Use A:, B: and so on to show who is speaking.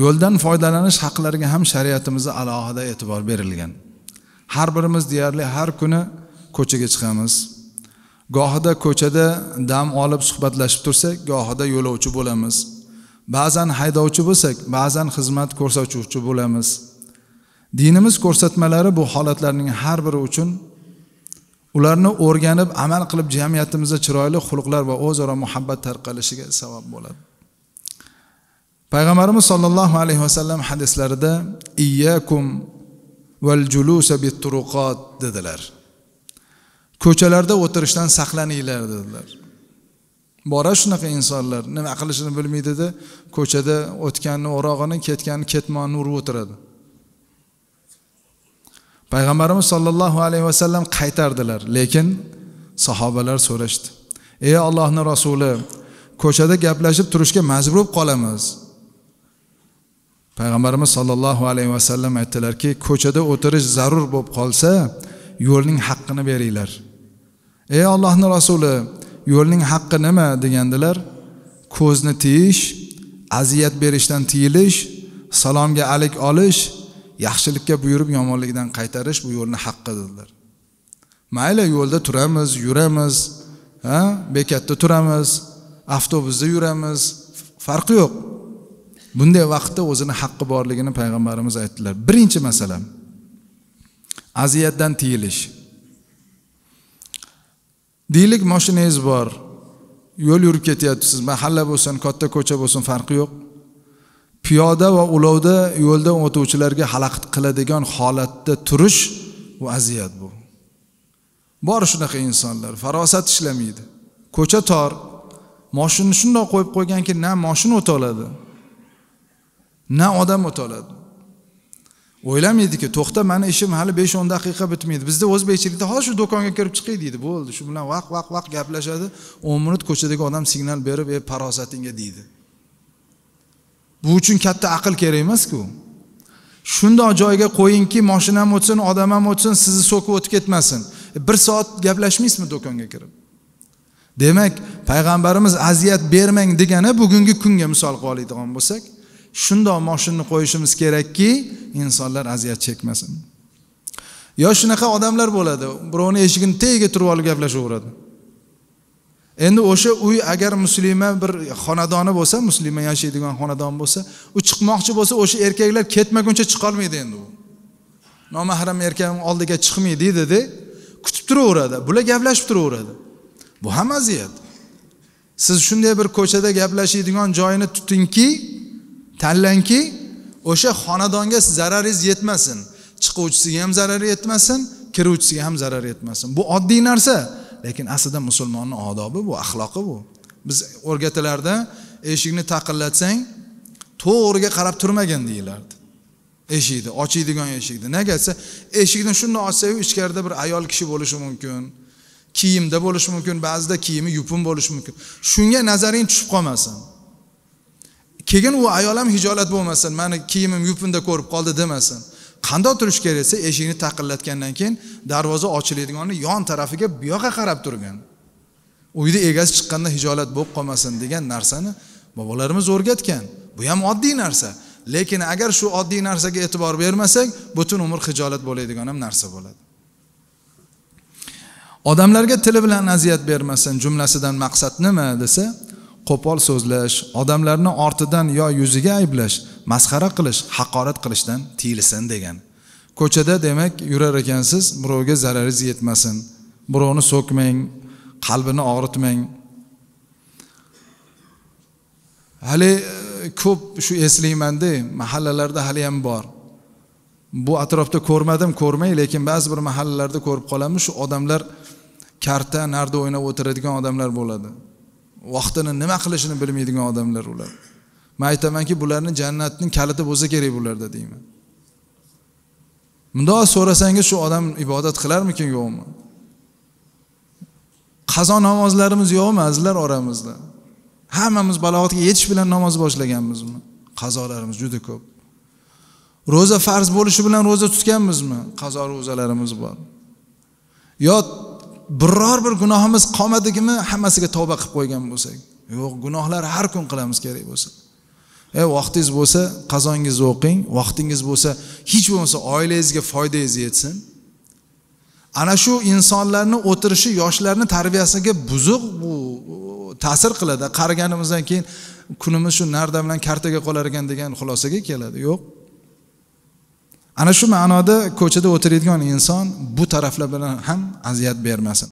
A: yo'ldan foydalanish haqlariga ham shariatimizda alohida e'tibor berilgan har birimiz deyarli har kuni ko'chaga chiqamiz gohida ko'chada dam olib suhbatlashib tursak gohida yo'lovchi bo'lamiz ba'zan haydovchi bo'lsak ba'zan xizmat ko'rsatuvchi bo'lamiz dinimiz ko'rsatmalari bu holatlarning har biri uchun ularni o'rganib amal qilib jamiyatimizda chiroyli xulqlar va o'zaro muhabbat tarqalishiga sabab bo'ladi payg'ambarimiz sollallohu alayhi vasallam hadislarida iyyakum val julusa bitturuqot dedilar ko'chalarda o'tirishdan saqlaninglar dedilar bora shunaqa insonlar nima qilishini bilmaydida ko'chada o'tganni o'rog'ini ketganni ketmonini urib o'tiradi payg'ambarimiz sollallohu alayhi vasallam qaytardilar lekin sahobalar so'rashdi ey allohni rasuli ko'chada gaplashib turishga majbur bo'lib qolamiz payg'ambarimiz sollallohu alayhi vasallam aytdilarki ko'chada o'tirish zarur bo'lib qolsa yo'lning haqqini beringlar ey ollohni rasuli yo'lning haqqi nima degandilar ko'zni tiyish aziyat berishdan tiyilish salomga alik olish yaxshilikka buyurib yomonlikdan qaytarish bu yo'lni haqqi dedilar mayli yo'lda turamiz yuramiz ha bekatda turamiz avtobusda yuramiz farqi yo'q bunday vaqtda o'zini haqqi borligini payg'ambarimiz aytdilar birinchi masala aziyatdan tiyilish deylik moshinangiz bor yo'l yurib ketyapsiz mahalla bo'lsin katta ko'cha bo'lsin farqi yo'q piyoda va ulovda yo'lda o'tuvchilarga xalaqit qiladigan holatda turish bu aziyat bu bor shunaqa insonlar farosat ishlamaydi ko'cha tor moshinani shundoq qo'yib qo'yganki na moshina o'ta oladi na odam o'toladi o'ylamaydiki to'xta mani ishim hali besh o'n daqiqa bitmaydi bizda o'zbekchilikda hozir shu do'konga kirib chiqay deydi bo'ldi shu bilan vaq vaq vaq gaplashadi o'n minut ko'chadagi odam signal berib ey parosatingga deydi bu uchun katta aql kerak emasku shundoq joyga qo'yingki moshina ham o'tsin odam ham o'tsin sizni so'kib o'tib ketmasin e, bir soat gaplashmaysizmi do'konga kirib demak payg'ambarimiz aziyat bermang degani bugungi kunga misol qilib oladigan bo'lsak shundoq moshinni qo'yishimiz kerakki insonlar aziyat chekmasin yo shunaqa odamlar bo'ladi birovni eshigini tagiga turib olib gaplashaveradi endi o'sha uy agar muslima bir xonadoni bo'lsa muslima yashaydigan xonadon bo'lsa u chiqmoqchi bo'lsa o'sha erkaklar ketmaguncha chiqolmaydi endi u nomahram erkakni oldiga chiqmaydi dedi kutib turaveradi bular gaplashib turaveradi bu ham aziyat siz shunday bir ko'chada gaplashadigan joyini tutingki tanlangki o'sha xonadonga zararingiz yetmasin chiquvchisiga ham zarar yetmasin kiruvchisiga ham zarar yetmasin bu oddiy narsa lekin aslida musulmonni odobi bu axloqi bu biz o'rgatilarda eshikni taqillatsang to'g'riga qarab turmagin deyilardi eshikni ochiydigan eshikni nega desa eshikni shundoq ochsayu ichkarida bir ayol kishi bo'lishi mumkin kiyimda bo'lishi mumkin ba'zida kiyimi yupun bo'lishi mumkin shunga nazaring tushib qolmasin keyin u ayol ham hijolat bo'lmasin mani kiyimim yupinda ko'rib qoldi demasin qandoq turish kerak desa eshikni taqillatgandan keyin darvoza ochiladiganini yon tarafiga bu yoqqa qarab turgan uyni egasi chiqqanda hijolat bo'lib qolmasin degan narsani bobolarimiz o'rgatgan bu ham oddiy narsa lekin agar shu oddiy narsaga e'tibor bermasak butun umr hijolat bo'ladigan ham narsa bo'ladi odamlarga tili bilan aziyat bermasin jumlasidan maqsad nima desa qo'pol so'zlash odamlarni ortidan yo yuziga ayblash masxara qilish haqorat qilishdan tiyilsin degan ko'chada demak yurar ekansiz birovga zararingiz yetmasin birovni so'kmang qalbini og'ritmang hali e, ko'p shu eslaymanda mahallalarda hali ham bor bu atrofda ko'rmadim ko'rmay lekin ba'zi bir mahallalarda ko'rib qolamiz shu odamlar karta narda o'ynab o'tiradigan odamlar bo'ladi vaqtini nima qilishini bilmaydigan odamlar ular man aytamanki bularni jannatning kaliti bo'lsa kerak bularda deyman mundoq so'rasangiz shu odam ibodat qilarmikan yo'qmi qazo namozlarimiz yo'qmi azizlar oramizda hammamiz balog'atga yetish bilan namoz boshlaganmizmi qazolarimiz juda ko'p ro'za farz bo'lishi bilan ro'za tutganmizmi qazo ro'zalarimiz bor yo biror bir gunohimiz qolmadikmi hammasiga tavba qilib qo'ygan bo'lsak yo'q gunohlar har kun qilamiz kerak bo'lsa e vaqtingiz bo'lsa qazongizni o'qing vaqtingiz bo'lsa hech bo'lmasa oilangizga foydangiz yetsin ana shu insonlarni o'tirishi yoshlarni tarbiyasiga buzuq bu ta'sir qiladi qariganimizdan keyin kunimiz shu narda bilan kartaga qolar ekan degan xulosaga keladi yo'q ana shu ma'noda ko'chada o'tiradigan inson bu taraflar bilan ham aziyat bermasin